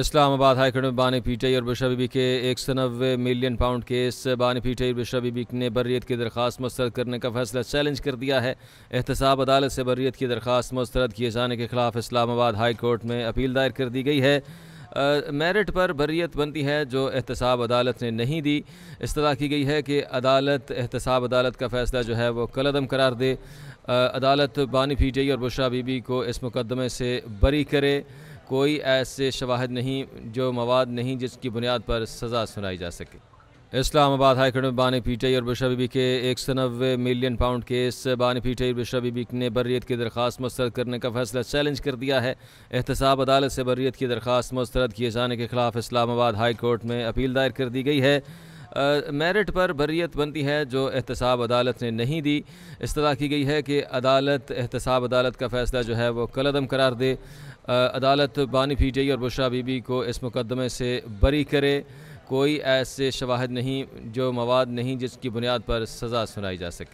Islamabad high court में बानी पीटाई और बिशा बीबी के एक सौ नबे मिलियन पाउंड केस बानी पीटाई और बिशा बीबी ने बरीत की दरख्वास्त मस्तरद करने का फैसला चैलेंज कर दिया है एहतसाब अदालत से बरीत की दरख्वास्त मस्तरद किए जाने के खिलाफ इस्लामाबाद हाई कोर्ट में अपील दायर कर दी गई है मेरिट पर बरीत बनती है जो एहतसाब अदालत ने नहीं दी तरह की गई है कि अदालत एहतसाब अदालत का फ़ैसला जो है वो कलदम करार दे आ, अदालत बानी पीटी और बशा बीबी को इस मुकदमे से बरी करे कोई ऐसे शवाहद नहीं जो मवाद नहीं जिसकी बुनियाद पर सज़ा सुनाई जा सके इस्लामाबाद हाईकोर्ट में बानी पीटी और बिशा बीबी के एक सौ नबे मिलियन पाउंड केस बानी पीटी और बिशा बीबी ने बरीत की दरख्वास्त मुस्तरद करने का फैसला चैलेंज कर दिया है एहतसाब अदालत से बरीत की दरख्वास्त मस्तरद किए जाने के खिलाफ इस्लामाबाद हाई कोर्ट में अपील दायर कर दी गई है मेरिट पर बरीत बनती है जो एहतसाब अदालत ने नहीं दी इस तरह की गई है कि अदालत एहतसाब अदालत का फ़ैसला जो है वो कलदम करार दे अदालत बानी पीजे और बुशरा बीबी को इस मुकदमे से बरी करे कोई ऐसे शवाहद नहीं जो मवाद नहीं जिसकी बुनियाद पर सज़ा सुनाई जा सके